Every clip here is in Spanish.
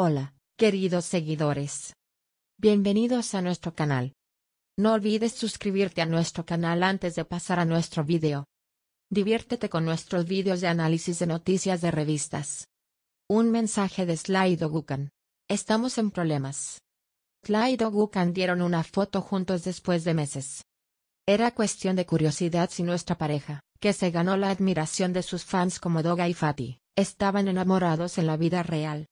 Hola, queridos seguidores. Bienvenidos a nuestro canal. No olvides suscribirte a nuestro canal antes de pasar a nuestro video. Diviértete con nuestros vídeos de análisis de noticias de revistas. Un mensaje de Slido Gukan. Estamos en problemas. Slido Gukan dieron una foto juntos después de meses. Era cuestión de curiosidad si nuestra pareja, que se ganó la admiración de sus fans como Doga y Fati, estaban enamorados en la vida real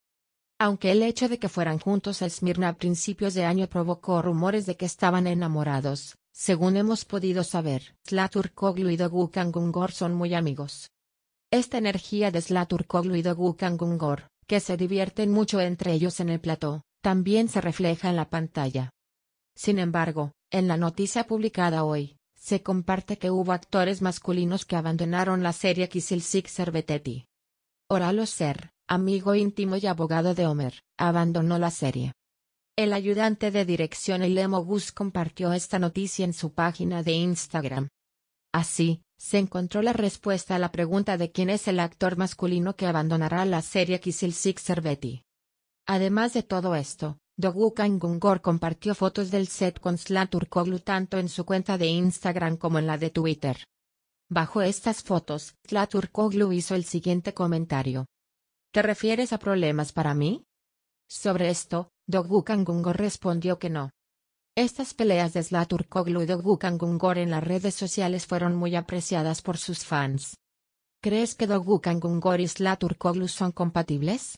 aunque el hecho de que fueran juntos a Esmirna a principios de año provocó rumores de que estaban enamorados, según hemos podido saber. Slaturkoglu y Dogukan Gungor son muy amigos. Esta energía de Slaturkoglu y Dogukan Gungor, que se divierten mucho entre ellos en el plató, también se refleja en la pantalla. Sin embargo, en la noticia publicada hoy, se comparte que hubo actores masculinos que abandonaron la serie Kisil Sik Serveteti. Oralo Ser, amigo íntimo y abogado de Homer, abandonó la serie. El ayudante de dirección Elemo Gus compartió esta noticia en su página de Instagram. Así, se encontró la respuesta a la pregunta de quién es el actor masculino que abandonará la serie Kisil Six Además de todo esto, Doguka Kangungor compartió fotos del set con Slan tanto en su cuenta de Instagram como en la de Twitter. Bajo estas fotos, Slaturkoglu hizo el siguiente comentario. ¿Te refieres a problemas para mí? Sobre esto, Dogukan-Gungor respondió que no. Estas peleas de Koglu y dogukan en las redes sociales fueron muy apreciadas por sus fans. ¿Crees que Dogu gungor y Koglu son compatibles?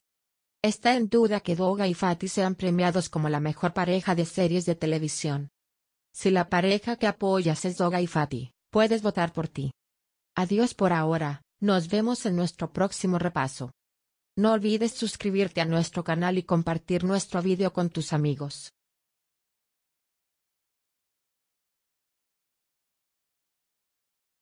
Está en duda que Doga y Fati sean premiados como la mejor pareja de series de televisión. Si la pareja que apoyas es Doga y Fati, puedes votar por ti. Adiós por ahora, nos vemos en nuestro próximo repaso. No olvides suscribirte a nuestro canal y compartir nuestro video con tus amigos.